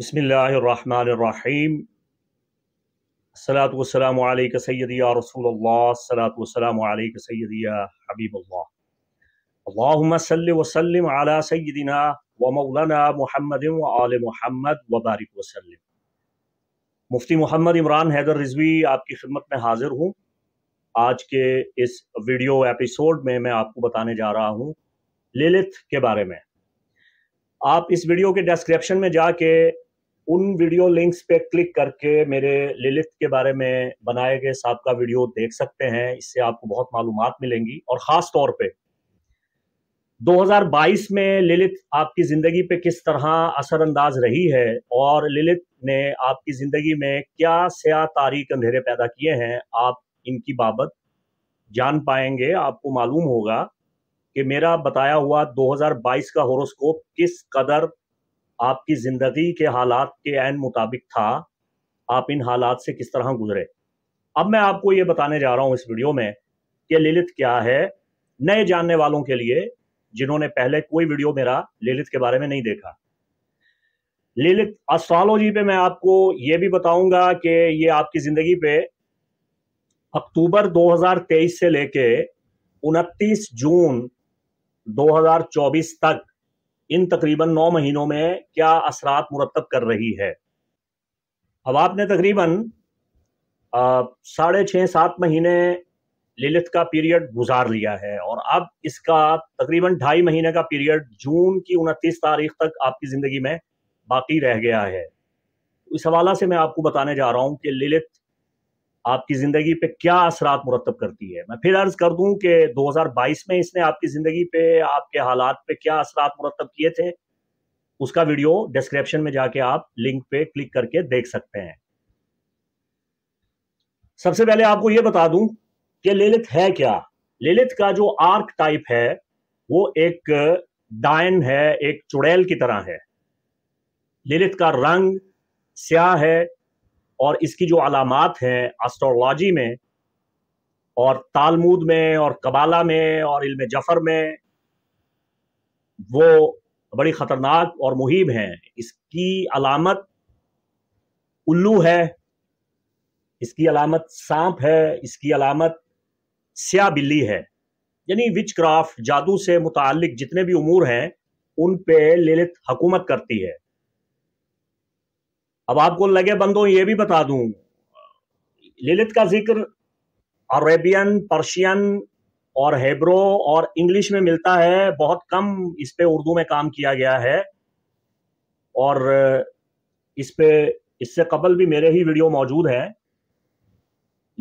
بسم اللہ الرحمن الرحیم السلام والسلام علیکہ سیدی یا رسول اللہ السلام والسلام علیکہ سیدی یا حبیب اللہ اللہم صلی وسلم علی سیدنا و مولانا محمد و آل محمد و بارک وسلم مفتی محمد عمران حیدر رزوی آپ کی خدمت میں حاضر ہوں آج کے اس ویڈیو ایپیسوڈ میں میں آپ کو بتانے جا رہا ہوں لیلت کے بارے میں آپ اس ویڈیو کے ڈسکرپشن میں جا کے ان ویڈیو لنکس پہ کلک کر کے میرے للت کے بارے میں بنائے گئے ویڈیو دیکھ سکتے ہیں اس سے آپ کو بہت معلومات ملیں گی اور خاص طور پہ دو ہزار بائیس میں للت آپ کی زندگی پہ کس طرح اثر انداز رہی ہے اور للت نے آپ کی زندگی میں کیا سیاہ تاریخ اندھیرے پیدا کیے ہیں آپ ان کی بابت جان پائیں گے آپ کو معلوم ہوگا کہ میرا بتایا ہوا دو ہزار بائیس کا ہوروسکوپ کس قدر آپ کی زندگی کے حالات کے این مطابق تھا آپ ان حالات سے کس طرح گزرے اب میں آپ کو یہ بتانے جا رہا ہوں اس ویڈیو میں کہ للت کیا ہے نئے جاننے والوں کے لیے جنہوں نے پہلے کوئی ویڈیو میرا للت کے بارے میں نہیں دیکھا للت اسٹرالوجی پہ میں آپ کو یہ بھی بتاؤں گا کہ یہ آپ کی زندگی پہ اکتوبر دو ہزار تیئیس سے لے کے انتیس جون دو ہزار چوبیس تک ان تقریباً نو مہینوں میں کیا اثرات مرتب کر رہی ہے اب آپ نے تقریباً ساڑھے چھ سات مہینے للت کا پیریڈ گزار لیا ہے اور اب اس کا تقریباً ڈھائی مہینے کا پیریڈ جون کی انتیس تاریخ تک آپ کی زندگی میں باقی رہ گیا ہے اس حوالہ سے میں آپ کو بتانے جا رہا ہوں کہ للت آپ کی زندگی پہ کیا اثرات مرتب کرتی ہے میں پھر عرض کر دوں کہ دو ہزار بائیس میں اس نے آپ کی زندگی پہ آپ کے حالات پہ کیا اثرات مرتب کیے تھے اس کا ویڈیو ڈسکریپشن میں جا کے آپ لنک پہ کلک کر کے دیکھ سکتے ہیں سب سے پہلے آپ کو یہ بتا دوں کہ للت ہے کیا للت کا جو آرک ٹائپ ہے وہ ایک ڈائن ہے ایک چڑیل کی طرح ہے للت کا رنگ سیاہ ہے اور اس کی جو علامات ہیں آسٹرولوجی میں اور تالمود میں اور قبالہ میں اور علم جفر میں وہ بڑی خطرناک اور محیب ہیں اس کی علامت الو ہے اس کی علامت سانپ ہے اس کی علامت سیاہ بلی ہے یعنی وچ کرافٹ جادو سے متعلق جتنے بھی امور ہیں ان پہ للت حکومت کرتی ہے اب آپ کو لگے بندوں یہ بھی بتا دوں للت کا ذکر عربین پرشین اور ہیبرو اور انگلش میں ملتا ہے بہت کم اس پہ اردو میں کام کیا گیا ہے اور اس پہ اس سے قبل بھی میرے ہی ویڈیو موجود ہے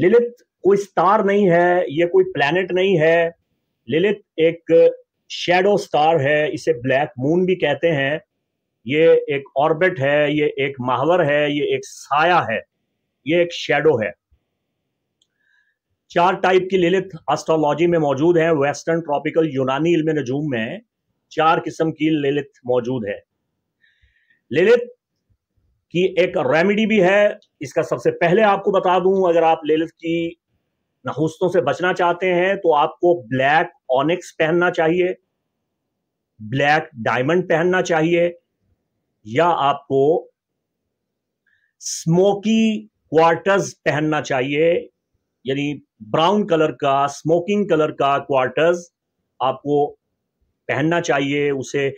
للت کوئی سٹار نہیں ہے یہ کوئی پلانٹ نہیں ہے للت ایک شیڈو سٹار ہے اسے بلیک مون بھی کہتے ہیں یہ ایک آربٹ ہے یہ ایک محور ہے یہ ایک سایہ ہے یہ ایک شیڈو ہے چار ٹائپ کی للت آسٹرالوجی میں موجود ہے ویسٹرن ٹراپیکل یونانی علم نجوم میں چار قسم کی للت موجود ہے للت کی ایک ریمیڈی بھی ہے اس کا سب سے پہلے آپ کو بتا دوں اگر آپ للت کی نحوستوں سے بچنا چاہتے ہیں تو آپ کو بلیک اونکس پہننا چاہیے بلیک ڈائمنڈ پہننا چاہیے یا آپ کو سموکی کوارٹرز پہننا چاہیے یعنی براؤن کلر کا سموکنگ کلر کا کوارٹرز آپ کو پہننا چاہیے اسے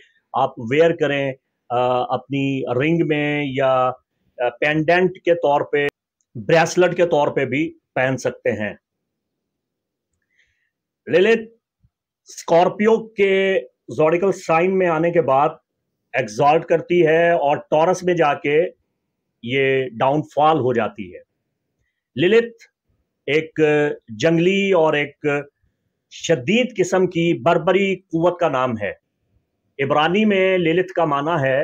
آپ ویئر کریں اپنی رنگ میں یا پینڈنٹ کے طور پہ بریسلٹ کے طور پہ بھی پہن سکتے ہیں للت اسکارپیو کے زوریکل سائن میں آنے کے بعد ایگزالٹ کرتی ہے اور ٹورس میں جا کے یہ ڈاؤن فال ہو جاتی ہے للت ایک جنگلی اور ایک شدید قسم کی بربری قوت کا نام ہے عبرانی میں للت کا معنی ہے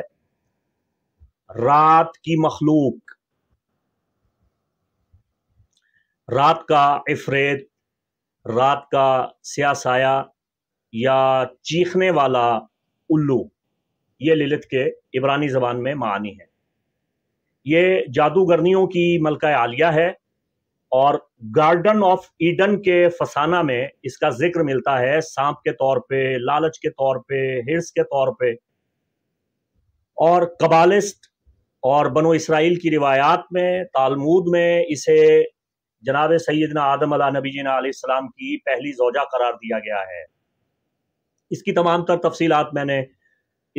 رات کی مخلوق رات کا افریت رات کا سیاسایا سایہ یا چیخنے والا الو یہ للت کے عبرانی زبان میں معانی ہے یہ جادوگرنیوں کی ملکہ عالیہ ہے اور گارڈن آف ایڈن کے فسانہ میں اس کا ذکر ملتا ہے سانپ کے طور پہ لالچ کے طور پہ ہرس کے طور پہ اور قبالست اور بنو اسرائیل کی روایات میں تالمود میں اسے جناب سیدنا آدم علیہ نبی جینا علیہ السلام کی پہلی زوجہ قرار دیا گیا ہے اس کی تمام تر تفصیلات میں نے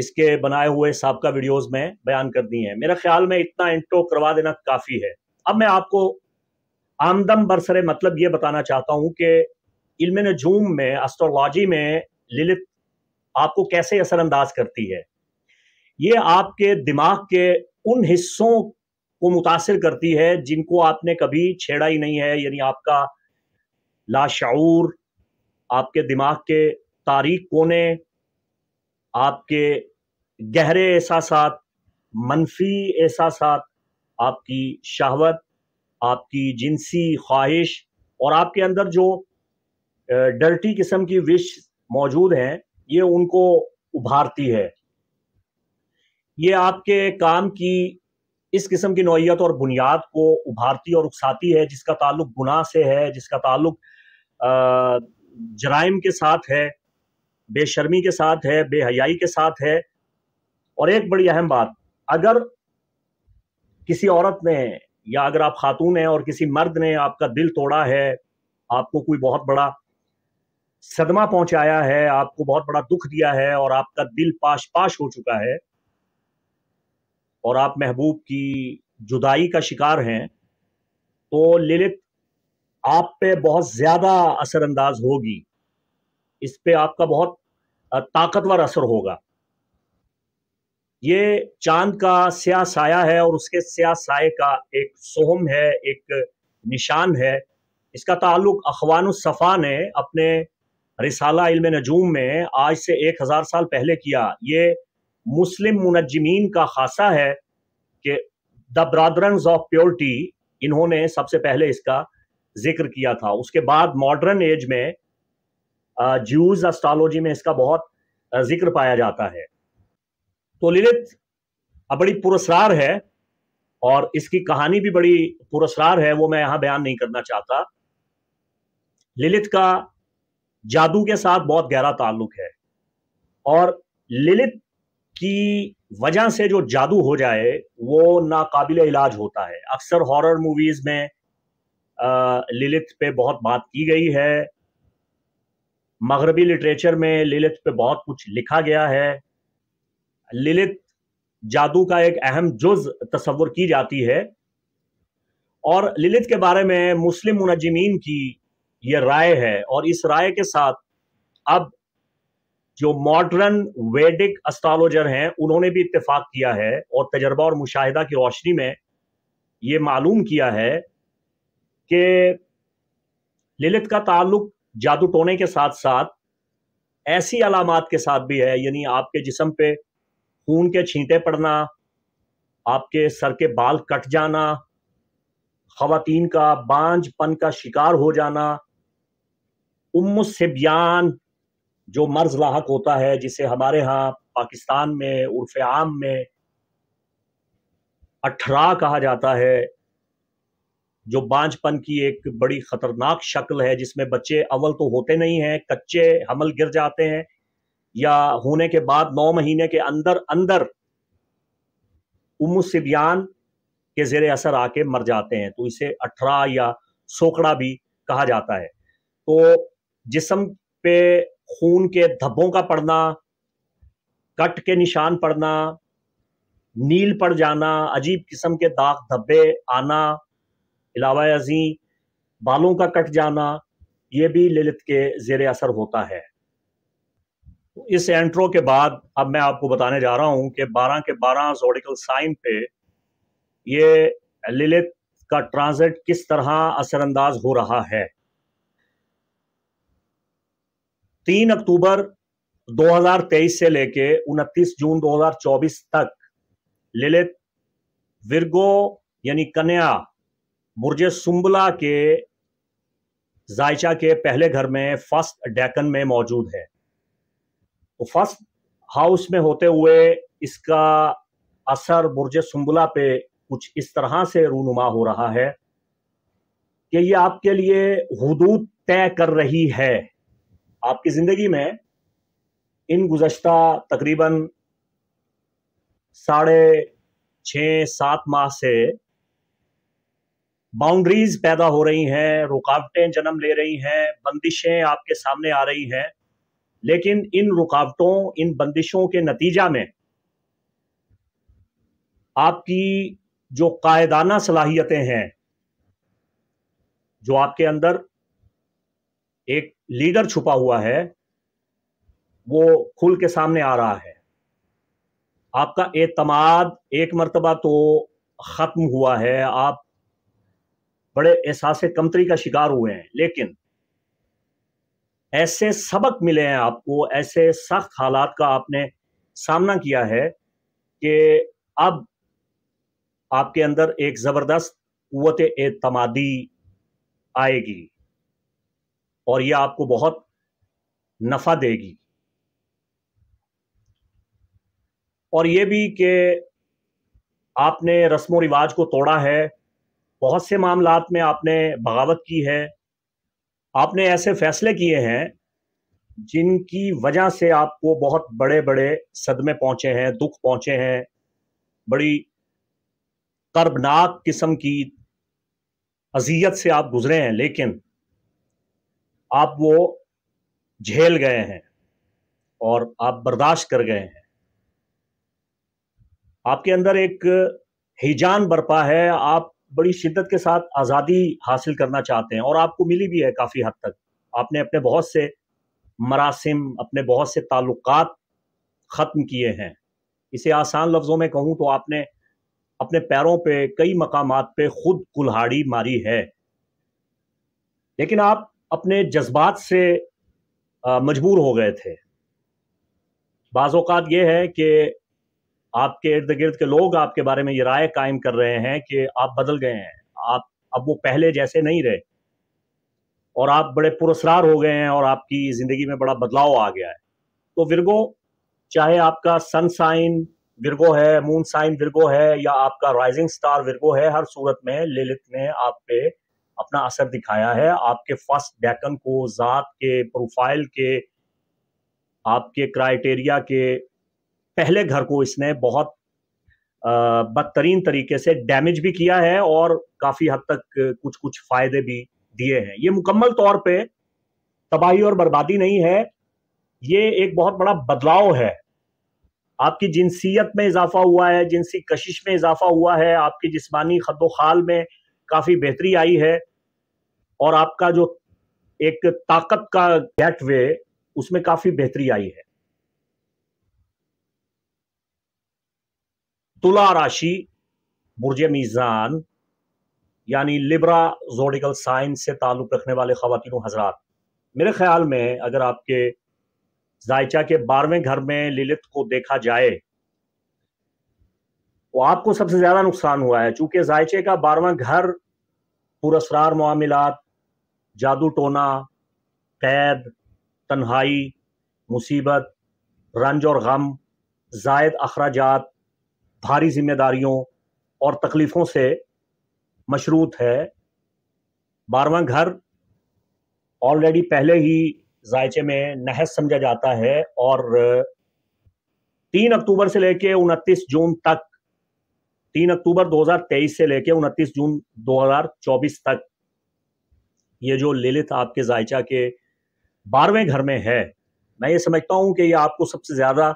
اس کے بنائے ہوئے سابقہ ویڈیوز میں بیان کر دی ہیں میرا خیال میں اتنا انٹو کروا دینا کافی ہے اب میں آپ کو آمدم برسر مطلب یہ بتانا چاہتا ہوں کہ علم نجوم میں اسٹرولوجی میں آپ کو کیسے اثر انداز کرتی ہے یہ آپ کے دماغ کے ان حصوں کو متاثر کرتی ہے جن کو آپ نے کبھی چھیڑا ہی نہیں ہے یعنی آپ کا لاشعور آپ کے دماغ کے تاریخ کونے آپ کے گہرے احساسات منفی احساسات آپ کی شہوت آپ کی جنسی خواہش اور آپ کے اندر جو ڈرٹی قسم کی وش موجود ہیں یہ ان کو ابھارتی ہے یہ آپ کے کام کی اس قسم کی نوعیت اور بنیاد کو ابھارتی اور اکساتی ہے جس کا تعلق گناہ سے ہے جس کا تعلق جرائم کے ساتھ ہے بے شرمی کے ساتھ ہے بے حیائی کے ساتھ ہے اور ایک بڑی اہم بات اگر کسی عورت نے یا اگر آپ خاتون ہیں اور کسی مرد نے آپ کا دل توڑا ہے آپ کو کوئی بہت بڑا صدمہ پہنچایا ہے آپ کو بہت بڑا دکھ دیا ہے اور آپ کا دل پاش پاش ہو چکا ہے اور آپ محبوب کی جدائی کا شکار ہیں تو للت آپ پہ بہت زیادہ اثر انداز ہوگی اس پہ آپ کا بہت طاقتور اثر ہوگا یہ چاند کا سیاہ سایہ ہے اور اس کے سیاہ سائے کا ایک سہم ہے ایک نشان ہے اس کا تعلق اخوان الصفا نے اپنے رسالہ علم نجوم میں آج سے ایک ہزار سال پہلے کیا یہ مسلم منجمین کا خاصہ ہے کہ دا برادرنز آف پیورٹی انہوں نے سب سے پہلے اس کا ذکر کیا تھا اس کے بعد ماڈرن ایج میں جیوز اسٹالوجی میں اس کا بہت ذکر پایا جاتا ہے تو للت بڑی پرسرار ہے اور اس کی کہانی بھی بڑی پرسرار ہے وہ میں یہاں بیان نہیں کرنا چاہتا للت کا جادو کے ساتھ بہت گہرا تعلق ہے اور للت کی وجہ سے جو جادو ہو جائے وہ ناقابل علاج ہوتا ہے اکثر ہارر موویز میں للت پہ بہت بات کی گئی ہے مغربی لٹریچر میں للت پہ بہت کچھ لکھا گیا ہے للت جادو کا ایک اہم جز تصور کی جاتی ہے اور للت کے بارے میں مسلم منجمین کی یہ رائے ہے اور اس رائے کے ساتھ اب جو ماڈرن ویڈک اسٹرالوجر ہیں انہوں نے بھی اتفاق کیا ہے اور تجربہ اور مشاہدہ کی روشنی میں یہ معلوم کیا ہے کہ للت کا تعلق جادو ٹونے کے ساتھ ساتھ ایسی علامات کے ساتھ بھی ہے یعنی آپ کے جسم پہ خون کے چھینٹے پڑنا آپ کے سر کے بال کٹ جانا خواتین کا بانج پن کا شکار ہو جانا ام سبیان جو مرض لاحق ہوتا ہے جسے ہمارے ہاں پاکستان میں عرف عام میں اٹھرا کہا جاتا ہے جو بانج پن کی ایک بڑی خطرناک شکل ہے جس میں بچے اول تو ہوتے نہیں ہیں کچے حمل گر جاتے ہیں یا ہونے کے بعد نو مہینے کے اندر اندر ام سبیان کے زیر اثر آ کے مر جاتے ہیں تو اسے اٹھرا یا سوکڑا بھی کہا جاتا ہے تو جسم پہ خون کے دھبوں کا پڑنا کٹ کے نشان پڑنا نیل پڑ جانا عجیب قسم کے داغ دھبے آنا علاوہ ازیں بالوں کا کٹ جانا یہ بھی للت کے زیر اثر ہوتا ہے اس اینٹرو کے بعد اب میں آپ کو بتانے جا رہا ہوں کہ بارہ کے بارہ زوڈیکل سائن پہ یہ للت کا ٹرانزٹ کس طرح اثر انداز ہو رہا ہے تین اکتوبر دو ہزار تیئیس سے لے کے انتیس جون دو ہزار چوبیس تک للت ورگو یعنی کنیا مرجے سمبلا کے زائچہ کے پہلے گھر میں فرسٹ ڈیکن میں موجود ہے تو فرسٹ ہاؤس میں ہوتے ہوئے اس کا اثر برج سنبلا پہ کچھ اس طرح سے رونما ہو رہا ہے کہ یہ آپ کے لیے حدود طے کر رہی ہے آپ کی زندگی میں ان گزشتہ تقریباً ساڑھے چھ سات ماہ سے باؤنڈریز پیدا ہو رہی ہیں رکاوٹیں جنم لے رہی ہیں بندشیں آپ کے سامنے آ رہی ہیں لیکن ان رکاوٹوں ان بندشوں کے نتیجہ میں آپ کی جو قائدانہ صلاحیتیں ہیں جو آپ کے اندر ایک لیڈر چھپا ہوا ہے وہ کھل کے سامنے آ رہا ہے آپ کا اعتماد ایک مرتبہ تو ختم ہوا ہے آپ بڑے احساس کمتری کا شکار ہوئے ہیں لیکن ایسے سبق ملے ہیں آپ کو ایسے سخت حالات کا آپ نے سامنا کیا ہے کہ اب آپ کے اندر ایک زبردست قوت اعتمادی آئے گی اور یہ آپ کو بہت نفع دے گی اور یہ بھی کہ آپ نے رسم و رواج کو توڑا ہے بہت سے معاملات میں آپ نے بغاوت کی ہے آپ نے ایسے فیصلے کیے ہیں جن کی وجہ سے آپ کو بہت بڑے بڑے صدمے پہنچے ہیں دکھ پہنچے ہیں بڑی کربناک قسم کی اذیت سے آپ گزرے ہیں لیکن آپ وہ جھیل گئے ہیں اور آپ برداشت کر گئے ہیں آپ کے اندر ایک ہیجان برپا ہے آپ بڑی شدت کے ساتھ آزادی حاصل کرنا چاہتے ہیں اور آپ کو ملی بھی ہے کافی حد تک آپ نے اپنے بہت سے مراسم اپنے بہت سے تعلقات ختم کیے ہیں اسے آسان لفظوں میں کہوں تو آپ نے اپنے پیروں پہ کئی مقامات پہ خود کلہاڑی ماری ہے لیکن آپ اپنے جذبات سے مجبور ہو گئے تھے بعض اوقات یہ ہے کہ آپ کے ارد گرد کے لوگ آپ کے بارے میں یہ رائے قائم کر رہے ہیں کہ آپ بدل گئے ہیں آپ اب وہ پہلے جیسے نہیں رہے اور آپ بڑے پرسرار ہو گئے ہیں اور آپ کی زندگی میں بڑا بدلاؤ آ گیا ہے تو ورگو چاہے آپ کا سن سائن ورگو ہے مون سائن ورگو ہے یا آپ کا رائزنگ سٹار ورگو ہے ہر صورت میں للت نے آپ پہ اپنا اثر دکھایا ہے آپ کے فرسٹ ڈیکن کو ذات کے پروفائل کے آپ کے کرائٹیریا کے پہلے گھر کو اس نے بہت بدترین طریقے سے ڈیمیج بھی کیا ہے اور کافی حد تک کچھ کچھ فائدے بھی دیے ہیں یہ مکمل طور پہ تباہی اور بربادی نہیں ہے یہ ایک بہت بڑا بدلاؤ ہے آپ کی جنسیت میں اضافہ ہوا ہے جنسی کشش میں اضافہ ہوا ہے آپ کی جسمانی خد و خال میں کافی بہتری آئی ہے اور آپ کا جو ایک طاقت کا گیٹ وے اس میں کافی بہتری آئی ہے تلا راشی برج میزان یعنی لبرا زوڈیکل سائنس سے تعلق رکھنے والے خواتین و حضرات میرے خیال میں اگر آپ کے ذائچہ کے بارہویں گھر میں للت کو دیکھا جائے تو آپ کو سب سے زیادہ نقصان ہوا ہے چونکہ ذائچے کا بارواں گھر پرسرار معاملات جادو ٹونا قید تنہائی مصیبت رنج اور غم زائد اخراجات بھاری ذمہ داریوں اور تکلیفوں سے مشروط ہے بارہواں گھر آلریڈی پہلے ہی ذائچے میں نحس سمجھا جاتا ہے اور تین اکتوبر سے لے کے انتیس جون تک تین اکتوبر دو ہزار تیئیس سے لے کے انتیس جون دو ہزار چوبیس تک یہ جو للت آپ کے ذائچہ کے بارہویں گھر میں ہے میں یہ سمجھتا ہوں کہ یہ آپ کو سب سے زیادہ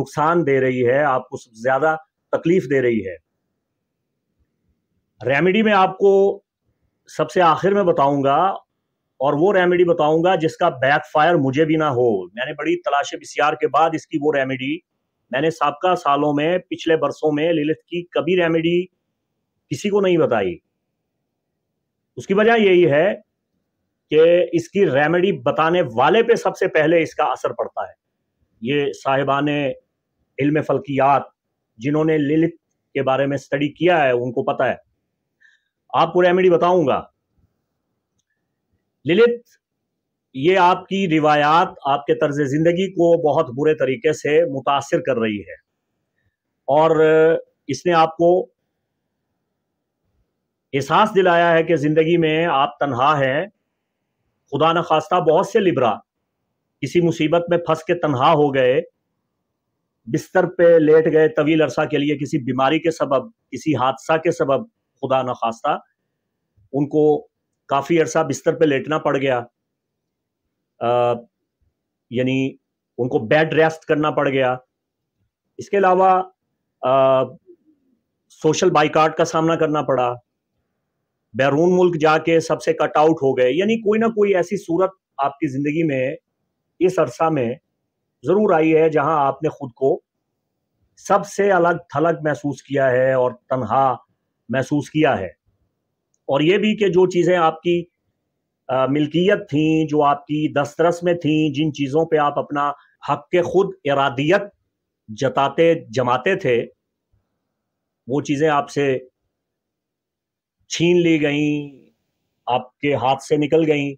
نقصان دے رہی ہے آپ کو سب سے زیادہ تکلیف دے رہی ہے ریمیڈی میں آپ کو سب سے آخر میں بتاؤں گا اور وہ ریمیڈی بتاؤں گا جس کا بیک فائر مجھے بھی نہ ہو میں نے بڑی تلاش بسیار کے بعد اس کی وہ ریمیڈی میں نے سابقہ سالوں میں پچھلے برسوں میں للت کی کبھی ریمیڈی کسی کو نہیں بتائی اس کی وجہ یہی ہے کہ اس کی ریمیڈی بتانے والے پہ سب سے پہلے اس کا اثر پڑتا ہے یہ صاحبان علم فلکیات جنہوں نے للت کے بارے میں سٹڈی کیا ہے ان کو پتا ہے آپ کو ریمیڈی بتاؤں گا للت یہ آپ کی روایات آپ کے طرز زندگی کو بہت برے طریقے سے متاثر کر رہی ہے اور اس نے آپ کو احساس دلایا ہے کہ زندگی میں آپ تنہا ہیں خدا نخواستہ بہت سے لبرا کسی مصیبت میں پھنس کے تنہا ہو گئے بستر پہ لیٹ گئے طویل عرصہ کے لیے کسی بیماری کے سبب کسی حادثہ کے سبب خدا نخواستہ ان کو کافی عرصہ بستر پہ لیٹنا پڑ گیا یعنی ان کو بیڈ ریسٹ کرنا پڑ گیا اس کے علاوہ سوشل بائیکاٹ کا سامنا کرنا پڑا بیرون ملک جا کے سب سے کٹ آؤٹ ہو گئے یعنی کوئی نہ کوئی ایسی صورت آپ کی زندگی میں اس عرصہ میں ضرور آئی ہے جہاں آپ نے خود کو سب سے الگ تھلگ محسوس کیا ہے اور تنہا محسوس کیا ہے اور یہ بھی کہ جو چیزیں آپ کی ملکیت تھیں جو آپ کی دسترس میں تھیں جن چیزوں پہ آپ اپنا حق کے خود ارادیت جتاتے جماتے تھے وہ چیزیں آپ سے چھین لی گئیں آپ کے ہاتھ سے نکل گئیں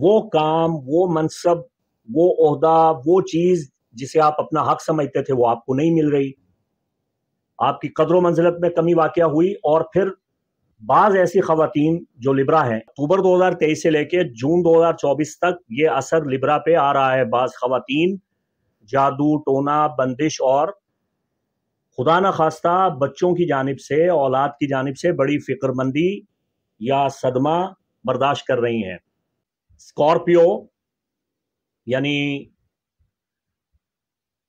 وہ کام وہ منصب وہ عہدہ وہ چیز جسے آپ اپنا حق سمجھتے تھے وہ آپ کو نہیں مل رہی آپ کی قدر و منزلت میں کمی واقعہ ہوئی اور پھر بعض ایسی خواتین جو لبرا ہیں اکتوبر دو ہزار تیئیس سے لے کے جون دو ہزار چوبیس تک یہ اثر لبرا پہ آ رہا ہے بعض خواتین جادو ٹونا بندش اور خدا نخواستہ بچوں کی جانب سے اولاد کی جانب سے بڑی فکر مندی یا صدمہ برداشت کر رہی ہیں اسکارپیو یعنی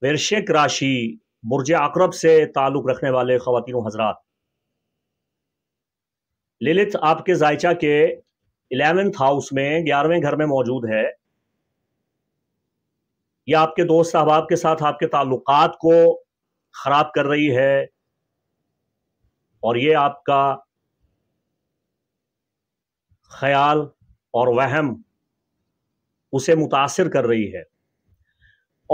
ورشک راشی مرجے اقرب سے تعلق رکھنے والے خواتین و حضرات للت آپ کے ذائچہ کے الیونتھ ہاؤس میں گیارہویں گھر میں موجود ہے یا آپ کے دوست احباب کے ساتھ آپ کے تعلقات کو خراب کر رہی ہے اور یہ آپ کا خیال اور وہم اسے متاثر کر رہی ہے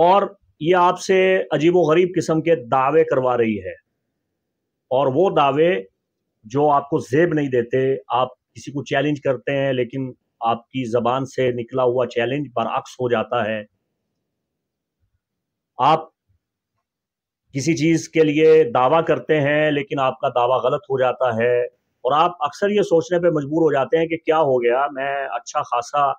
اور یہ آپ سے عجیب و غریب قسم کے دعوے کروا رہی ہے اور وہ دعوے جو آپ کو زیب نہیں دیتے آپ کسی کو چیلنج کرتے ہیں لیکن آپ کی زبان سے نکلا ہوا چیلنج برعکس ہو جاتا ہے آپ کسی چیز کے لیے دعویٰ کرتے ہیں لیکن آپ کا دعویٰ غلط ہو جاتا ہے اور آپ اکثر یہ سوچنے پہ مجبور ہو جاتے ہیں کہ کیا ہو گیا میں اچھا خاصا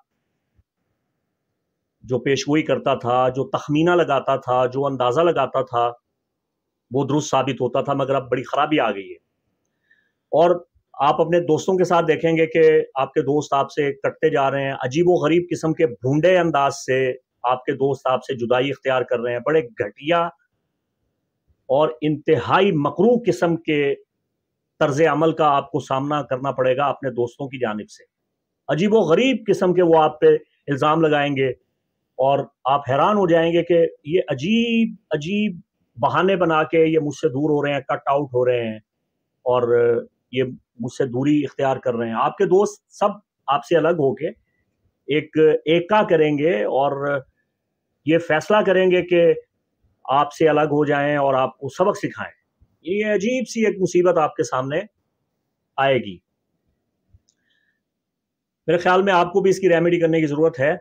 جو پیشوئی کرتا تھا جو تخمینہ لگاتا تھا جو اندازہ لگاتا تھا وہ درست ثابت ہوتا تھا مگر اب بڑی خرابی آ گئی ہے اور آپ اپنے دوستوں کے ساتھ دیکھیں گے کہ آپ کے دوست آپ سے کٹتے جا رہے ہیں عجیب و غریب قسم کے بھونڈے انداز سے آپ کے دوست آپ سے جدائی اختیار کر رہے ہیں بڑے گھٹیا اور انتہائی مکرو قسم کے طرز عمل کا آپ کو سامنا کرنا پڑے گا اپنے دوستوں کی جانب سے عجیب و غریب قسم کے وہ آپ پہ الزام لگائیں گے اور آپ حیران ہو جائیں گے کہ یہ عجیب عجیب بہانے بنا کے یہ مجھ سے دور ہو رہے ہیں کٹ آؤٹ ہو رہے ہیں اور یہ مجھ سے دوری اختیار کر رہے ہیں آپ کے دوست سب آپ سے الگ ہو کے ایک کریں گے اور یہ فیصلہ کریں گے کہ آپ سے الگ ہو جائیں اور آپ کو سبق سکھائیں یہ عجیب سی ایک مصیبت آپ کے سامنے آئے گی میرے خیال میں آپ کو بھی اس کی ریمیڈی کرنے کی ضرورت ہے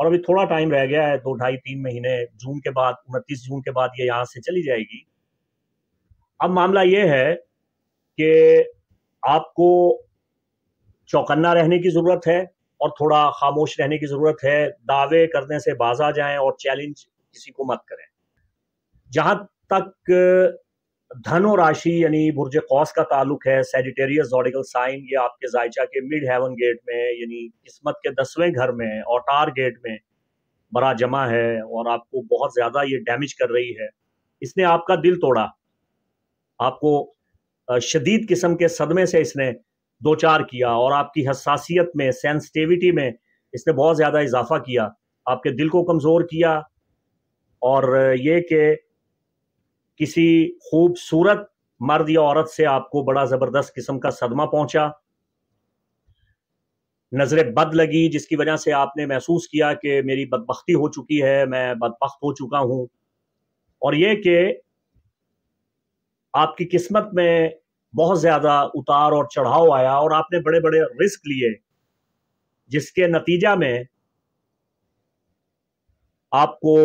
اور ابھی تھوڑا ٹائم رہ گیا ہے دو ڈھائی تین مہینے جون جون کے کے بعد بعد انتیس یہ یہاں سے چلی جائے گی اب معاملہ یہ ہے کہ آپ کو چوکنا رہنے کی ضرورت ہے اور تھوڑا خاموش رہنے کی ضرورت ہے دعوے کرنے سے باز آ جائیں اور چیلنج کسی کو مت کریں جہاں تک دھن و راشی یعنی برج قوس کا تعلق ہے سیجیٹیریس زوڈیکل سائن یہ آپ کے ذائچہ کے مڈ ہیون گیٹ میں یعنی قسمت کے دسویں گھر میں اوٹار گیٹ میں برا جمع ہے اور آپ کو بہت زیادہ یہ ڈیمیج کر رہی ہے اس نے آپ کا دل توڑا آپ کو شدید قسم کے صدمے سے اس نے دو چار کیا اور آپ کی حساسیت میں سینسٹیوٹی میں اس نے بہت زیادہ اضافہ کیا آپ کے دل کو کمزور کیا اور یہ کہ کسی خوبصورت مرد یا عورت سے آپ کو بڑا زبردست قسم کا صدمہ پہنچا نظر بد لگی جس کی وجہ سے آپ نے محسوس کیا کہ میری بدبختی ہو چکی ہے میں بدبخت ہو چکا ہوں اور یہ کہ آپ کی قسمت میں بہت زیادہ اتار اور چڑھاؤ آیا اور آپ نے بڑے بڑے رسک لیے جس کے نتیجہ میں آپ کو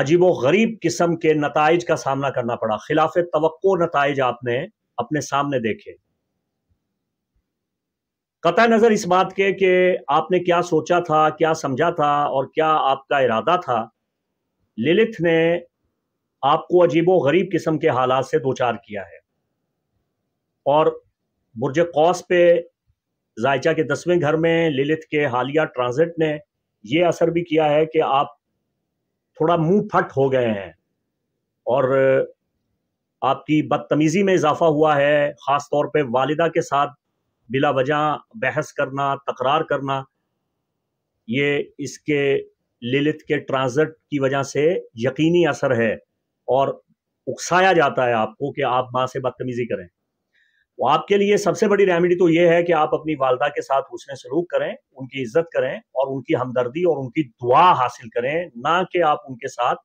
عجیب و غریب قسم کے نتائج کا سامنا کرنا پڑا خلاف توقع نتائج آپ نے اپنے سامنے دیکھے قطع نظر اس بات کے کہ آپ نے کیا سوچا تھا کیا سمجھا تھا اور کیا آپ کا ارادہ تھا للتھ نے آپ کو عجیب و غریب قسم کے حالات سے دوچار کیا ہے اور برج قوس پہ ذائچہ کے دسویں گھر میں للت کے حالیہ ٹرانزٹ نے یہ اثر بھی کیا ہے کہ آپ تھوڑا منہ پھٹ ہو گئے ہیں اور آپ کی بدتمیزی میں اضافہ ہوا ہے خاص طور پہ والدہ کے ساتھ بلا وجہ بحث کرنا تکرار کرنا یہ اس کے للت کے ٹرانزٹ کی وجہ سے یقینی اثر ہے اور اکسایا جاتا ہے آپ کو کہ آپ ماں سے بدتمیزی کریں آپ کے لیے سب سے بڑی ریمیڈی تو یہ ہے کہ آپ اپنی والدہ کے ساتھ حسن سلوک کریں ان کی عزت کریں اور ان کی ہمدردی اور ان کی دعا حاصل کریں نہ کہ آپ ان کے ساتھ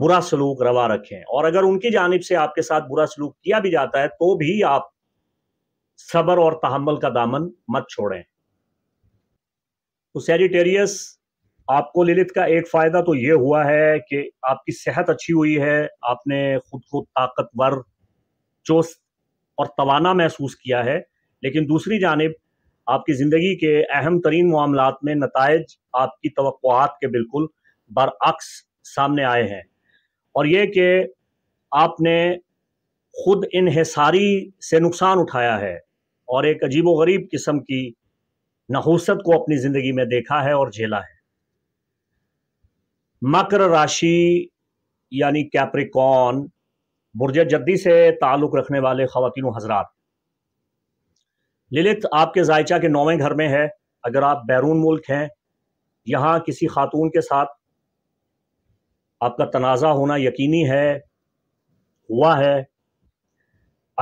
برا سلوک روا رکھیں اور اگر ان کی جانب سے آپ کے ساتھ برا سلوک کیا بھی جاتا ہے تو بھی آپ صبر اور تحمل کا دامن مت چھوڑیں تو سیجیٹیریس آپ کو للت کا ایک فائدہ تو یہ ہوا ہے کہ آپ کی صحت اچھی ہوئی ہے آپ نے خود خود طاقتور جوست اور توانا محسوس کیا ہے لیکن دوسری جانب آپ کی زندگی کے اہم ترین معاملات میں نتائج آپ کی توقعات کے بالکل برعکس سامنے آئے ہیں اور یہ کہ آپ نے خود انحصاری سے نقصان اٹھایا ہے اور ایک عجیب و غریب قسم کی نحوست کو اپنی زندگی میں دیکھا ہے اور جھیلا ہے مکر راشی یعنی کیپریکون برج جدی سے تعلق رکھنے والے خواتین و حضرات للت آپ کے ذائچہ کے نویں گھر میں ہے اگر آپ بیرون ملک ہیں یہاں کسی خاتون کے ساتھ آپ کا تنازع ہونا یقینی ہے ہوا ہے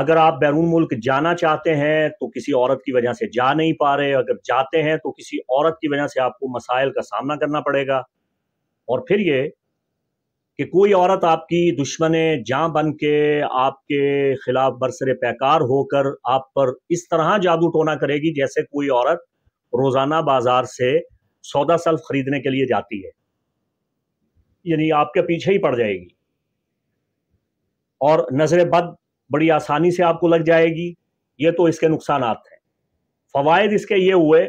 اگر آپ بیرون ملک جانا چاہتے ہیں تو کسی عورت کی وجہ سے جا نہیں پا رہے اگر جاتے ہیں تو کسی عورت کی وجہ سے آپ کو مسائل کا سامنا کرنا پڑے گا اور پھر یہ کہ کوئی عورت آپ کی دشمن جاں بن کے آپ کے خلاف برسر پیکار ہو کر آپ پر اس طرح جادو ٹونا کرے گی جیسے کوئی عورت روزانہ بازار سے سودا سلف خریدنے کے لیے جاتی ہے یعنی آپ کے پیچھے ہی پڑ جائے گی اور نظر بد بڑی آسانی سے آپ کو لگ جائے گی یہ تو اس کے نقصانات ہیں فوائد اس کے یہ ہوئے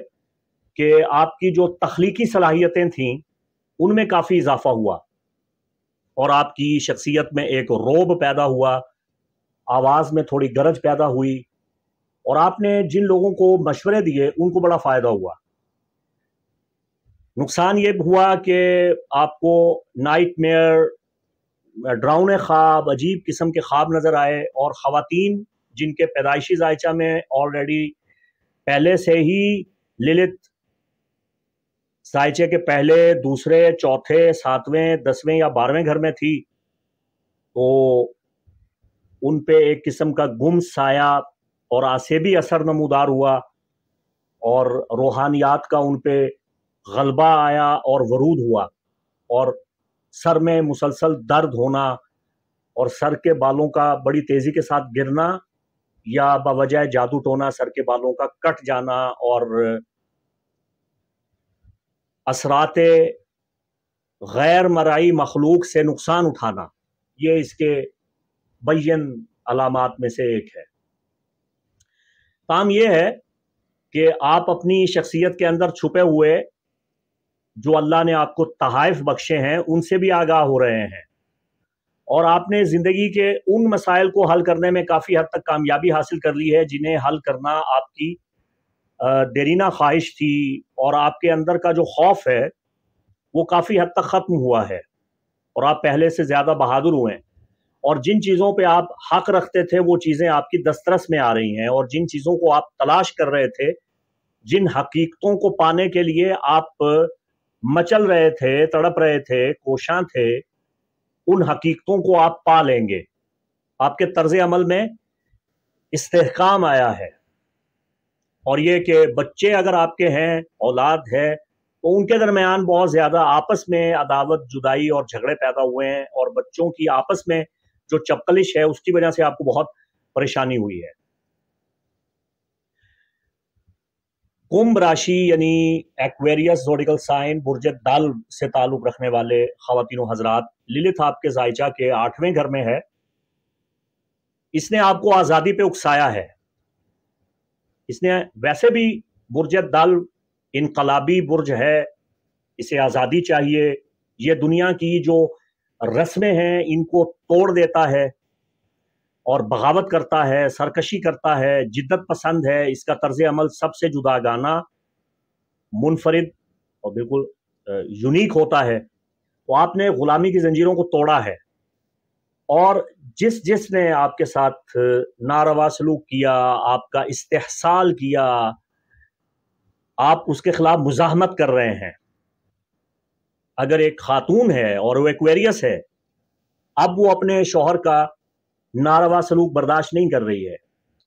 کہ آپ کی جو تخلیقی صلاحیتیں تھیں ان میں کافی اضافہ ہوا اور آپ کی شخصیت میں ایک روب پیدا ہوا آواز میں تھوڑی گرج پیدا ہوئی اور آپ نے جن لوگوں کو مشورے دیے ان کو بڑا فائدہ ہوا نقصان یہ ہوا کہ آپ کو نائٹ میئر ڈراؤن خواب عجیب قسم کے خواب نظر آئے اور خواتین جن کے پیدائشی ذائچہ میں آلریڈی پہلے سے ہی للت سائچے کے پہلے دوسرے چوتھے ساتویں دسویں یا بارہویں گھر میں تھی تو ان پہ ایک قسم کا گم سایہ اور آسے بھی اثر نمودار ہوا اور روحانیات کا ان پہ غلبہ آیا اور ورود ہوا اور سر میں مسلسل درد ہونا اور سر کے بالوں کا بڑی تیزی کے ساتھ گرنا یا باوجہ جادو ٹونا سر کے بالوں کا کٹ جانا اور اثرات غیر مرائی مخلوق سے نقصان اٹھانا یہ اس کے بین علامات میں سے ایک ہے کام یہ ہے کہ آپ اپنی شخصیت کے اندر چھپے ہوئے جو اللہ نے آپ کو تحائف بخشے ہیں ان سے بھی آگاہ ہو رہے ہیں اور آپ نے زندگی کے ان مسائل کو حل کرنے میں کافی حد تک کامیابی حاصل کر لی ہے جنہیں حل کرنا آپ کی دیرینہ خواہش تھی اور آپ کے اندر کا جو خوف ہے وہ کافی حد تک ختم ہوا ہے اور آپ پہلے سے زیادہ بہادر ہوئے ہیں اور جن چیزوں پہ آپ حق رکھتے تھے وہ چیزیں آپ کی دسترس میں آ رہی ہیں اور جن چیزوں کو آپ تلاش کر رہے تھے جن حقیقتوں کو پانے کے لیے آپ مچل رہے تھے تڑپ رہے تھے کوشاں تھے ان حقیقتوں کو آپ پا لیں گے آپ کے طرز عمل میں استحکام آیا ہے اور یہ کہ بچے اگر آپ کے ہیں اولاد ہے تو ان کے درمیان بہت زیادہ آپس میں عداوت جدائی اور جھگڑے پیدا ہوئے ہیں اور بچوں کی آپس میں جو چپکلش ہے اس کی وجہ سے آپ کو بہت پریشانی ہوئی ہے کمب راشی یعنی ایکویریس زوڈیکل سائن برج دل سے تعلق رکھنے والے خواتین و حضرات للت آپ کے ذائچہ کے آٹھویں گھر میں ہے اس نے آپ کو آزادی پہ اکسایا ہے اس نے ویسے بھی برج دل انقلابی برج ہے اسے آزادی چاہیے یہ دنیا کی جو رسمیں ہیں ان کو توڑ دیتا ہے اور بغاوت کرتا ہے سرکشی کرتا ہے جدت پسند ہے اس کا طرز عمل سب سے جدا گانا منفرد اور بالکل یونیک ہوتا ہے تو آپ نے غلامی کی زنجیروں کو توڑا ہے اور جس جس نے آپ کے ساتھ ناروا سلوک کیا آپ کا استحصال کیا آپ اس کے خلاف مزاحمت کر رہے ہیں اگر ایک خاتون ہے اور وہ ایکویریس ہے اب وہ اپنے شوہر کا ناروا سلوک برداشت نہیں کر رہی ہے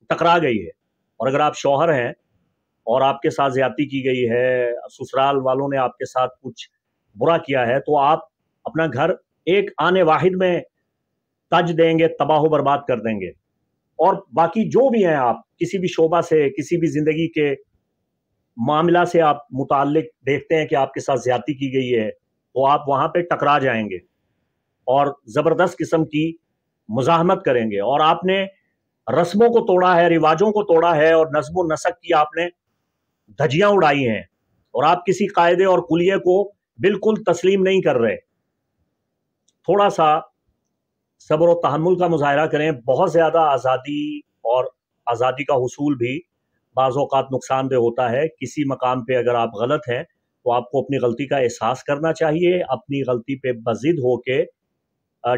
ٹکرا گئی ہے اور اگر آپ شوہر ہیں اور آپ کے ساتھ زیادتی کی گئی ہے سسرال والوں نے آپ کے ساتھ کچھ برا کیا ہے تو آپ اپنا گھر ایک آنے واحد میں تج دیں گے تباہ و برباد کر دیں گے اور باقی جو بھی ہیں آپ کسی بھی شعبہ سے کسی بھی زندگی کے معاملہ سے آپ متعلق دیکھتے ہیں کہ آپ کے ساتھ زیادتی کی گئی ہے تو آپ وہاں پہ ٹکرا جائیں گے اور زبردست قسم کی مزاحمت کریں گے اور آپ نے رسموں کو توڑا ہے رواجوں کو توڑا ہے اور نظم و نسق کی آپ نے دھجیاں اڑائی ہیں اور آپ کسی قاعدے اور کلیے کو بالکل تسلیم نہیں کر رہے تھوڑا سا صبر و تحمل کا مظاہرہ کریں بہت زیادہ آزادی اور آزادی کا حصول بھی بعض اوقات نقصان دہ ہوتا ہے کسی مقام پہ اگر آپ غلط ہیں تو آپ کو اپنی غلطی کا احساس کرنا چاہیے اپنی غلطی پہ بزد ہو کے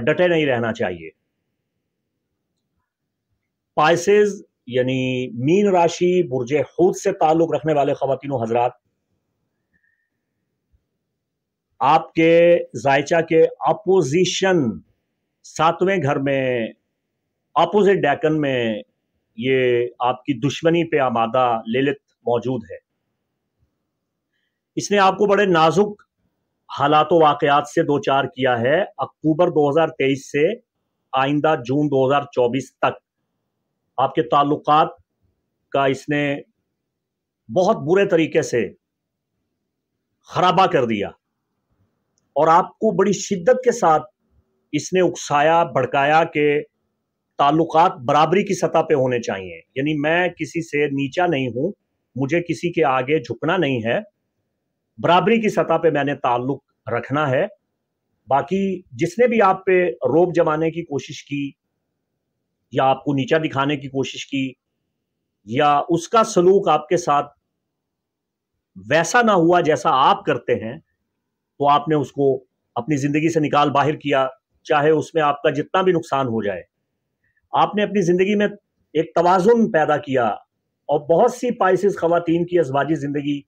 ڈٹے نہیں رہنا چاہیے پائسز یعنی مین راشی برج خود سے تعلق رکھنے والے خواتین و حضرات آپ کے ذائچہ کے اپوزیشن ساتویں گھر میں اپوزٹ ڈیکن میں یہ آپ کی دشمنی پہ آمادہ للت موجود ہے اس نے آپ کو بڑے نازک حالات و واقعات سے دو چار کیا ہے اکتوبر دو ہزار تیئیس سے آئندہ جون دو ہزار چوبیس تک آپ کے تعلقات کا اس نے بہت برے طریقے سے خرابہ کر دیا اور آپ کو بڑی شدت کے ساتھ اس نے اکسایا بھڑکایا کہ تعلقات برابری کی سطح پہ ہونے چاہیے یعنی میں کسی سے نیچا نہیں ہوں مجھے کسی کے آگے جھکنا نہیں ہے برابری کی سطح پہ میں نے تعلق رکھنا ہے باقی جس نے بھی آپ پہ روب جمانے کی کوشش کی یا آپ کو نیچا دکھانے کی کوشش کی یا اس کا سلوک آپ کے ساتھ ویسا نہ ہوا جیسا آپ کرتے ہیں تو آپ نے اس کو اپنی زندگی سے نکال باہر کیا چاہے اس میں آپ کا جتنا بھی نقصان ہو جائے آپ نے اپنی زندگی میں ایک توازن پیدا کیا اور بہت سی پائسز خواتین کی ازواجی زندگی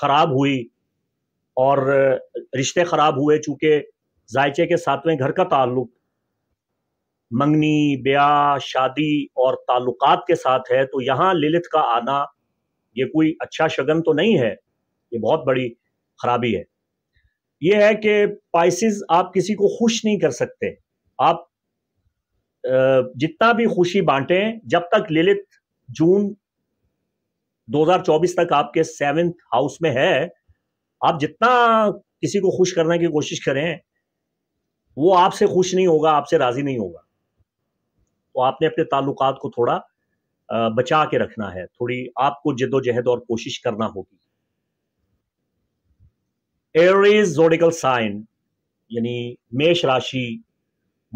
خراب ہوئی اور رشتے خراب ہوئے چونکہ ذائچے کے ساتویں گھر کا تعلق منگنی بیاہ شادی اور تعلقات کے ساتھ ہے تو یہاں للت کا آنا یہ کوئی اچھا شگن تو نہیں ہے یہ بہت بڑی خرابی ہے یہ ہے کہ پائسز آپ کسی کو خوش نہیں کر سکتے آپ جتنا بھی خوشی بانٹیں جب تک للت جون دوزار چوبیس تک آپ کے سیونتھ ہاؤس میں ہے آپ جتنا کسی کو خوش کرنے کی کوشش کریں وہ آپ سے خوش نہیں ہوگا آپ سے راضی نہیں ہوگا آپ نے اپنے تعلقات کو تھوڑا بچا کے رکھنا ہے تھوڑی آپ کو جد و جہد اور کوشش کرنا ہوگی ایریز زوڈیکل سائن یعنی میش راشی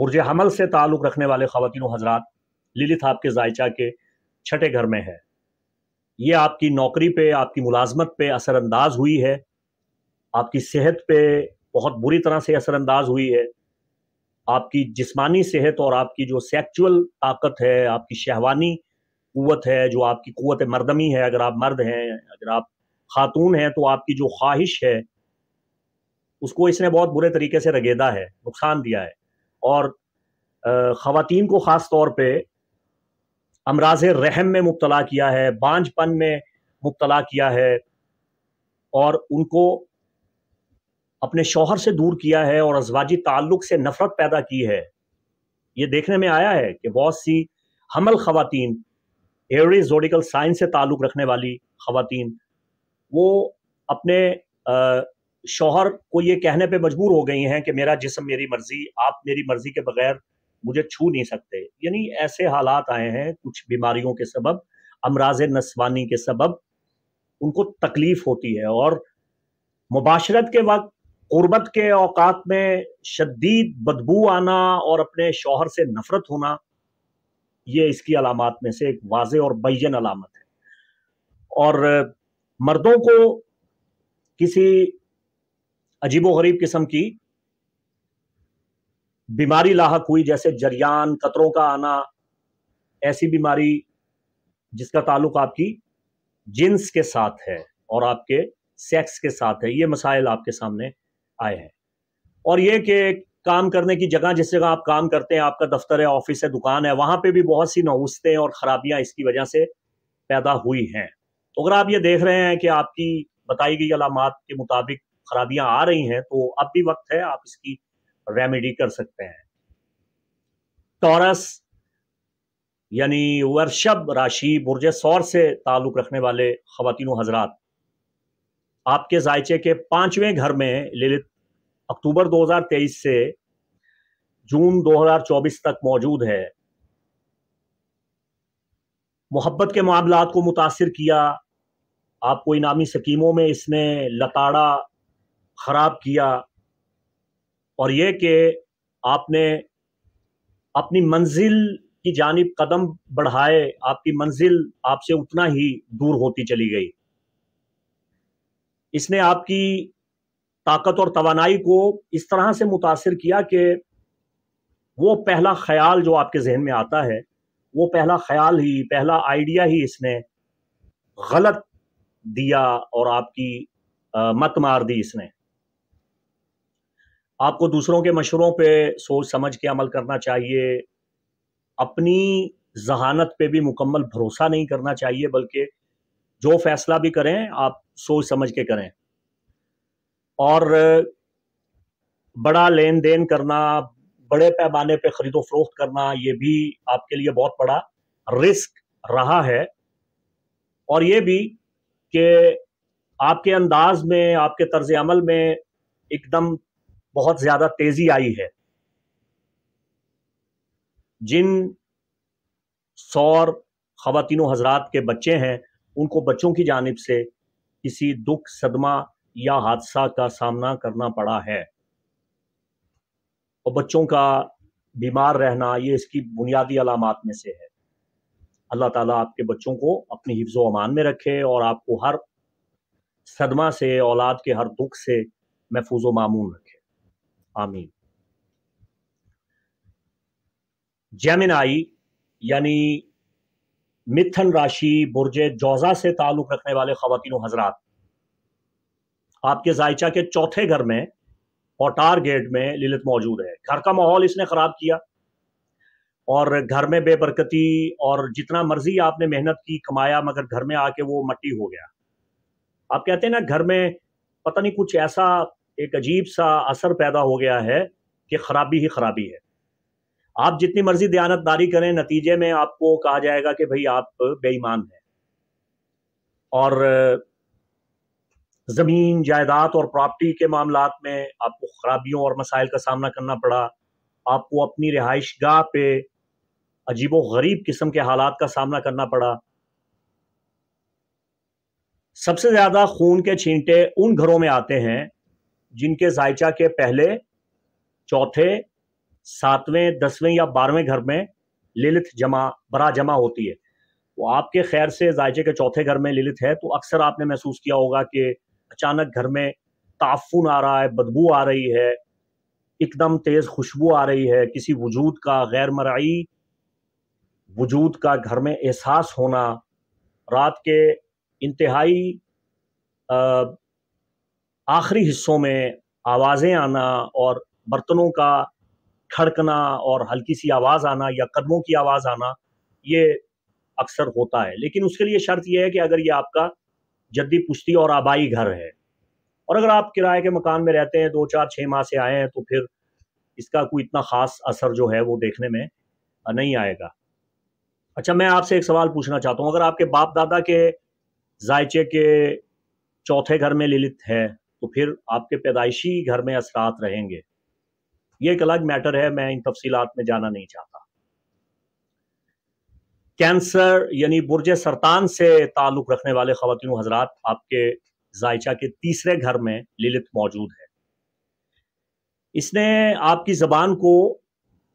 برج حمل سے تعلق رکھنے والے خواتین و حضرات للت آپ کے ذائچہ کے چھٹے گھر میں ہے یہ آپ کی نوکری پہ آپ کی ملازمت پہ اثر انداز ہوئی ہے آپ کی صحت پہ بہت بری طرح سے اثر انداز ہوئی ہے آپ کی جسمانی صحت اور آپ کی جو سیکچول طاقت ہے آپ کی شہوانی قوت ہے جو آپ کی قوت مردمی ہے اگر آپ مرد ہیں اگر آپ خاتون ہیں تو آپ کی جو خواہش ہے اس کو اس نے بہت برے طریقے سے رگیدا ہے نقصان دیا ہے اور خواتین کو خاص طور پہ امراض رحم میں مبتلا کیا ہے بانج پن میں مبتلا کیا ہے اور ان کو اپنے شوہر سے دور کیا ہے اور ازواجی تعلق سے نفرت پیدا کی ہے یہ دیکھنے میں آیا ہے کہ بہت سی حمل خواتین ایوری زوڈیکل سائنس سے تعلق رکھنے والی خواتین وہ اپنے شوہر کو یہ کہنے پہ مجبور ہو گئی ہیں کہ میرا جسم میری مرضی آپ میری مرضی کے بغیر مجھے چھو نہیں سکتے یعنی ایسے حالات آئے ہیں کچھ بیماریوں کے سبب امراض نسوانی کے سبب ان کو تکلیف ہوتی ہے اور مباشرت کے وقت قربت کے اوقات میں شدید بدبو آنا اور اپنے شوہر سے نفرت ہونا یہ اس کی علامات میں سے ایک واضح اور بیجن علامت ہے اور مردوں کو کسی عجیب و غریب قسم کی بیماری لاحق ہوئی جیسے جریان قطروں کا آنا ایسی بیماری جس کا تعلق آپ کی جنس کے ساتھ ہے اور آپ کے سیکس کے ساتھ ہے یہ مسائل آپ کے سامنے آئے ہیں اور یہ کہ کام کرنے کی جگہ جس جگہ آپ کام کرتے ہیں آپ کا دفتر ہے آفس ہے دکان ہے وہاں پہ بھی بہت سی نوستیں اور خرابیاں اس کی وجہ سے پیدا ہوئی ہیں تو اگر آپ یہ دیکھ رہے ہیں کہ آپ کی بتائی گئی علامات کے مطابق خرابیاں آ رہی ہیں تو اب بھی وقت ہے آپ اس کی ریمیڈی کر سکتے ہیں یعنی ورشب راشی سور سے تعلق رکھنے والے خواتین و حضرات آپ کے ذائچے کے پانچویں گھر میں للت اکتوبر دو ہزار تیئیس سے جون دو ہزار چوبیس تک موجود ہے محبت کے معاملات کو متاثر کیا آپ کو انعامی سکیموں میں اس نے لتاڑا خراب کیا اور یہ کہ آپ نے اپنی منزل کی جانب قدم بڑھائے آپ کی منزل آپ سے اتنا ہی دور ہوتی چلی گئی اس نے آپ کی طاقت اور توانائی کو اس طرح سے متاثر کیا کہ وہ پہلا خیال جو آپ کے ذہن میں آتا ہے وہ پہلا خیال ہی پہلا آئیڈیا ہی اس نے غلط دیا اور آپ کی مت مار دی اس نے آپ کو دوسروں کے مشوروں پہ سوچ سمجھ کے عمل کرنا چاہیے اپنی ذہانت پہ بھی مکمل بھروسہ نہیں کرنا چاہیے بلکہ جو فیصلہ بھی کریں آپ سوچ سمجھ کے کریں اور بڑا لین دین کرنا بڑے پیمانے پہ خرید و فروخت کرنا یہ بھی آپ کے لیے بہت بڑا رسک رہا ہے اور یہ بھی کہ آپ کے انداز میں آپ کے طرز عمل میں ایک دم بہت زیادہ تیزی آئی ہے جن سور خواتین و حضرات کے بچے ہیں ان کو بچوں کی جانب سے کسی دکھ صدمہ یا حادثہ کا سامنا کرنا پڑا ہے اور بچوں کا بیمار رہنا یہ اس کی بنیادی علامات میں سے ہے اللہ تعالیٰ آپ کے بچوں کو اپنی حفظ و امان میں رکھے اور آپ کو ہر صدمہ سے اولاد کے ہر دکھ سے محفوظ و معمول رکھے آمین یعنی متھن راشی برج جوزا سے تعلق رکھنے والے خواتین و حضرات آپ کے کے چوتھے گھر میں اوٹار گیٹ میں للت موجود ہے گھر کا ماحول اس نے خراب کیا اور گھر میں بے برکتی اور جتنا مرضی آپ نے محنت کی کمایا مگر گھر میں آ کے وہ مٹی ہو گیا آپ کہتے ہیں نا گھر میں پتہ نہیں کچھ ایسا ایک عجیب سا اثر پیدا ہو گیا ہے کہ خرابی ہی خرابی ہے آپ جتنی مرضی دیانت داری کریں نتیجے میں آپ کو کہا جائے گا کہ بھئی آپ بے ایمان ہیں اور زمین جائیداد اور پراپرٹی کے معاملات میں آپ کو خرابیوں اور مسائل کا سامنا کرنا پڑا آپ کو اپنی رہائش گاہ پہ عجیب و غریب قسم کے حالات کا سامنا کرنا پڑا سب سے زیادہ خون کے چھینٹے ان گھروں میں آتے ہیں جن کے ذائچہ کے پہلے چوتھے ساتویں دسویں یا بارہویں گھر میں للت جمع برا جمع ہوتی ہے وہ آپ کے خیر سے ذائچے کے چوتھے گھر میں للت ہے تو اکثر آپ نے محسوس کیا ہوگا کہ اچانک گھر میں تعفن آ رہا ہے بدبو آ رہی ہے ایک دم تیز خوشبو آ رہی ہے کسی وجود کا غیر مرعی وجود کا گھر میں احساس ہونا رات کے انتہائی آخری حصوں میں آوازیں آنا اور برتنوں کا کھڑکنا اور ہلکی سی آواز آنا یا قدموں کی آواز آنا یہ اکثر ہوتا ہے لیکن اس کے لیے شرط یہ ہے کہ اگر یہ آپ کا جدی پشتی اور آبائی گھر ہے اور اگر آپ کرائے کے مکان میں رہتے ہیں دو چار چھ ماہ سے آئے ہیں تو پھر اس کا کوئی اتنا خاص اثر جو ہے وہ دیکھنے میں نہیں آئے گا اچھا میں آپ سے ایک سوال پوچھنا چاہتا ہوں اگر آپ کے باپ دادا کے ذائچے کے چوتھے گھر میں للت ہے تو پھر آپ کے پیدائشی گھر میں اثرات رہیں گے یہ ایک الگ میٹر ہے میں ان تفصیلات میں جانا نہیں چاہتا کینسر یعنی برج سرطان سے تعلق رکھنے والے خواتین و حضرات آپ کے ذائچہ کے تیسرے گھر میں للت موجود ہے اس نے آپ کی زبان کو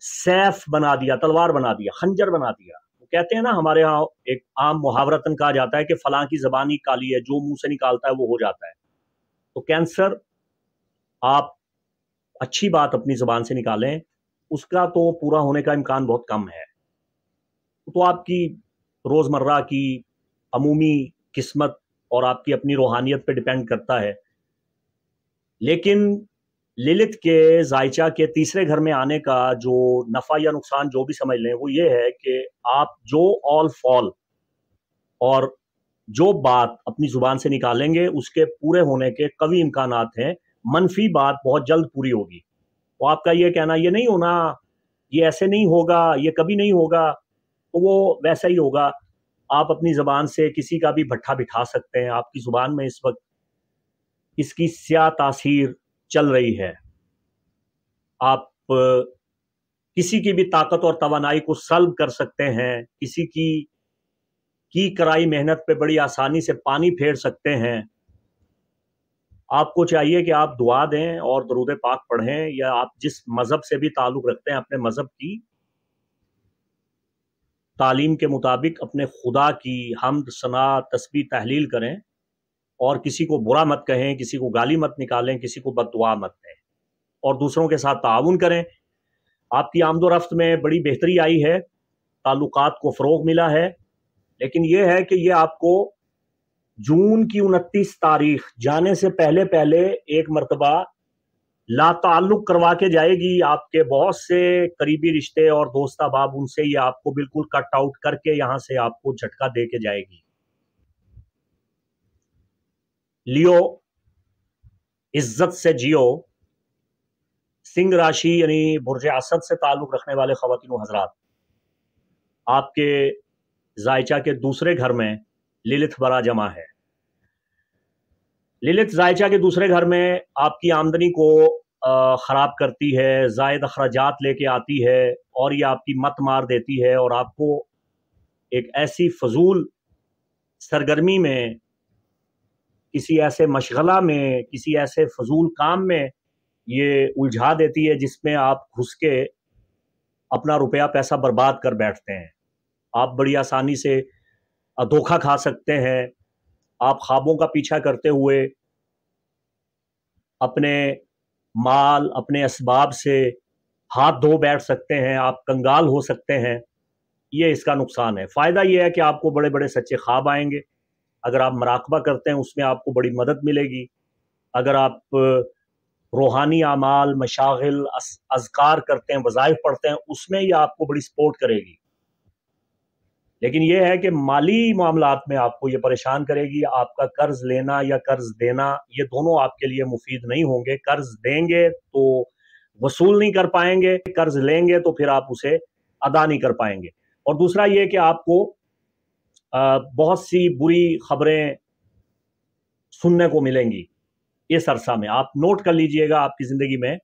سیف بنا دیا تلوار بنا دیا خنجر بنا دیا وہ کہتے ہیں نا ہمارے ہاں ایک عام محاورتن کہا جاتا ہے کہ فلاں کی زبان ہی کالی ہے جو منہ سے نکالتا ہے وہ ہو جاتا ہے تو کینسر آپ اچھی بات اپنی زبان سے نکالیں اس کا تو پورا ہونے کا امکان بہت کم ہے تو آپ کی روزمرہ کی عمومی قسمت اور آپ کی اپنی روحانیت پہ ڈیپینڈ کرتا ہے لیکن للت کے ذائچہ کے تیسرے گھر میں آنے کا جو نفع یا نقصان جو بھی سمجھ لیں وہ یہ ہے کہ آپ جو آل فال اور جو بات اپنی زبان سے نکالیں گے اس کے پورے ہونے کے قوی امکانات ہیں منفی بات بہت جلد پوری ہوگی آپ کا یہ کہنا یہ نہیں ہونا یہ ایسے نہیں ہوگا یہ کبھی نہیں ہوگا تو وہ ویسا ہی ہوگا آپ اپنی زبان سے کسی کا بھی بھٹھا بٹھا سکتے ہیں آپ کی زبان میں اس وقت اس کی سیاہ تاثیر چل رہی ہے آپ کسی کی بھی طاقت اور توانائی کو سلب کر سکتے ہیں کسی کی کی کرائی محنت پہ بڑی آسانی سے پانی پھیر سکتے ہیں آپ کو چاہیے کہ آپ دعا دیں اور درود پاک پڑھیں یا آپ جس مذہب سے بھی تعلق رکھتے ہیں اپنے مذہب کی تعلیم کے مطابق اپنے خدا کی حمد ثنا تسبیح تحلیل کریں اور کسی کو برا مت کہیں کسی کو گالی مت نکالیں کسی کو بد دعا مت دیں اور دوسروں کے ساتھ تعاون کریں آپ کی آمد و رفت میں بڑی بہتری آئی ہے تعلقات کو فروغ ملا ہے لیکن یہ ہے کہ یہ آپ کو جون کی انتیس تاریخ جانے سے پہلے پہلے ایک مرتبہ لا تعلق کروا کے جائے گی آپ کے بہت سے قریبی رشتے اور دوست احباب ان سے یہ آپ کو بالکل کٹ آؤٹ کر کے یہاں سے آپ کو جھٹکا دے کے جائے گی لیو عزت سے جیو سنگھ راشی یعنی برج اسد سے تعلق رکھنے والے خواتین و حضرات آپ کے زائچہ کے دوسرے گھر میں للت برا جمع ہے للت زائچہ کے دوسرے گھر میں آپ کی آمدنی کو خراب کرتی ہے زائد اخراجات لے کے آتی ہے اور یہ آپ کی مت مار دیتی ہے اور آپ کو ایک ایسی فضول سرگرمی میں کسی ایسے مشغلہ میں کسی ایسے فضول کام میں یہ الجھا دیتی ہے جس میں آپ گھس کے اپنا روپیہ پیسہ برباد کر بیٹھتے ہیں آپ بڑی آسانی سے دھوکہ کھا سکتے ہیں آپ خوابوں کا پیچھا کرتے ہوئے اپنے مال اپنے اسباب سے ہاتھ دھو بیٹھ سکتے ہیں آپ کنگال ہو سکتے ہیں یہ اس کا نقصان ہے فائدہ یہ ہے کہ آپ کو بڑے بڑے سچے خواب آئیں گے اگر آپ مراقبہ کرتے ہیں اس میں آپ کو بڑی مدد ملے گی اگر آپ روحانی اعمال مشاغل اذکار کرتے ہیں وظائف پڑھتے ہیں اس میں یہ آپ کو بڑی سپورٹ کرے گی لیکن یہ ہے کہ مالی معاملات میں آپ کو یہ پریشان کرے گی آپ کا قرض لینا یا قرض دینا یہ دونوں آپ کے لیے مفید نہیں ہوں گے قرض دیں گے تو وصول نہیں کر پائیں گے قرض لیں گے تو پھر آپ اسے ادا نہیں کر پائیں گے اور دوسرا یہ کہ آپ کو بہت سی بری خبریں سننے کو ملیں گی اس عرصہ میں آپ نوٹ کر لیجئے گا آپ کی زندگی میں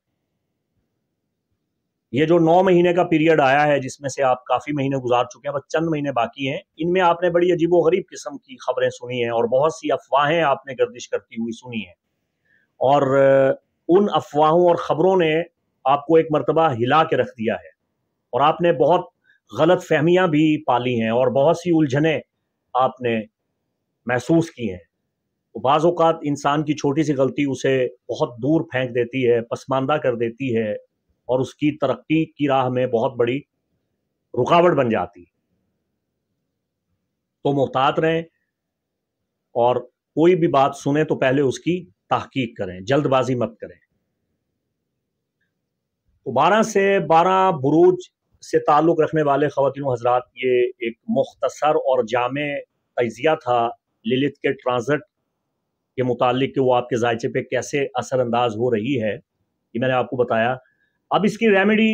یہ جو نو مہینے کا پیریڈ آیا ہے جس میں سے آپ کافی مہینے گزار چکے ہیں بس چند مہینے باقی ہیں ان میں آپ نے بڑی عجیب و غریب قسم کی خبریں سنی ہیں اور بہت سی افواہیں آپ نے گردش کرتی ہوئی سنی ہیں اور ان افواہوں اور خبروں نے آپ کو ایک مرتبہ ہلا کے رکھ دیا ہے اور آپ نے بہت غلط فہمیاں بھی پالی ہیں اور بہت سی الجھنیں آپ نے محسوس کی ہیں بعض اوقات انسان کی چھوٹی سی غلطی اسے بہت دور پھینک دیتی ہے پسماندہ کر دیتی ہے اور اس کی ترقی کی راہ میں بہت بڑی رکاوٹ بن جاتی تو محتاط رہیں اور کوئی بھی بات سنیں تو پہلے اس کی تحقیق کریں جلد بازی مت کریں تو بارہ سے بارہ بروج سے تعلق رکھنے والے خواتین و حضرات یہ ایک مختصر اور جامع تجزیہ تھا للت کے ٹرانزٹ کے متعلق کہ وہ آپ کے ذائچے پہ کیسے اثر انداز ہو رہی ہے یہ میں نے آپ کو بتایا اب اس کی ریمیڈی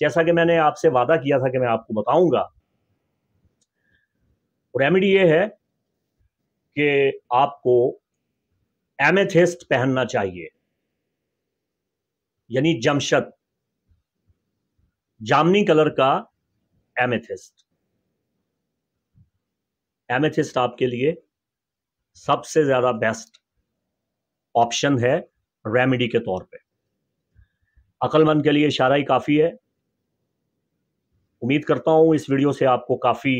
جیسا کہ میں نے آپ سے وعدہ کیا تھا کہ میں آپ کو بتاؤں گا ریمیڈی یہ ہے کہ آپ کو ایمیتھسٹ پہننا چاہیے یعنی جمشد جامنی کلر کا ایمیتھسٹ ایمیتھسٹ آپ کے لیے سب سے زیادہ بیسٹ آپشن ہے ریمیڈی کے طور پہ عقل مند کے لیے اشارہ ہی کافی ہے امید کرتا ہوں اس ویڈیو سے آپ کو کافی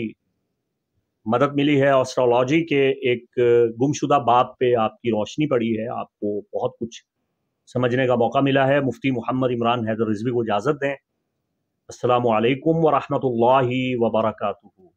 مدد ملی ہے آسٹرالوجی کے ایک گمشدہ باپ پہ آپ کی روشنی پڑی ہے آپ کو بہت کچھ سمجھنے کا موقع ملا ہے مفتی محمد عمران حیدر رضوی کو اجازت دیں السلام علیکم ورحمۃ اللہ وبرکاتہ